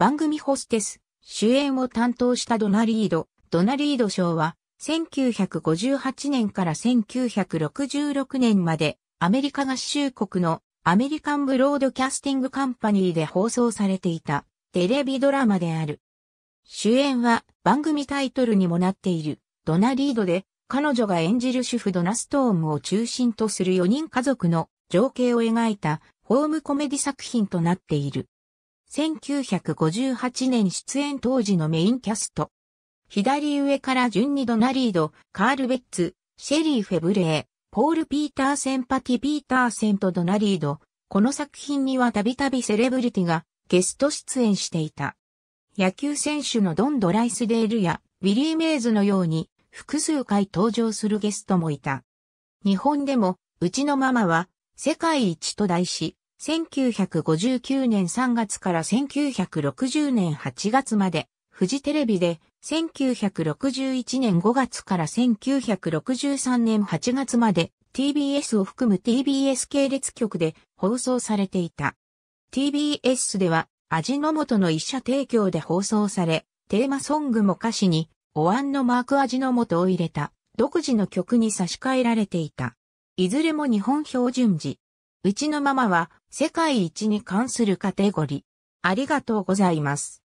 番組ホステス、主演を担当したドナリード、ドナリード賞は、1958年から1966年まで、アメリカ合衆国のアメリカンブロードキャスティングカンパニーで放送されていたテレビドラマである。主演は番組タイトルにもなっているドナリードで彼女が演じる主婦ドナストームを中心とする4人家族の情景を描いたホームコメディ作品となっている。1958年出演当時のメインキャスト。左上から順にドナリード、カール・ベッツ、シェリー・フェブレー、ポール・ピーターセン・パティ・ピーターセンとドナリード。この作品にはたびたびセレブリティがゲスト出演していた。野球選手のドン・ドライスデールやウィリー・メイズのように複数回登場するゲストもいた。日本でも、うちのママは世界一と題し、1959年3月から1960年8月まで、フジテレビで、1961年5月から1963年8月まで、TBS を含む TBS 系列局で放送されていた。TBS では、味の素の一社提供で放送され、テーマソングも歌詞に、お椀のマーク味の素を入れた、独自の曲に差し替えられていた。いずれも日本標準時。うちのママは、世界一に関するカテゴリー。ありがとうございます。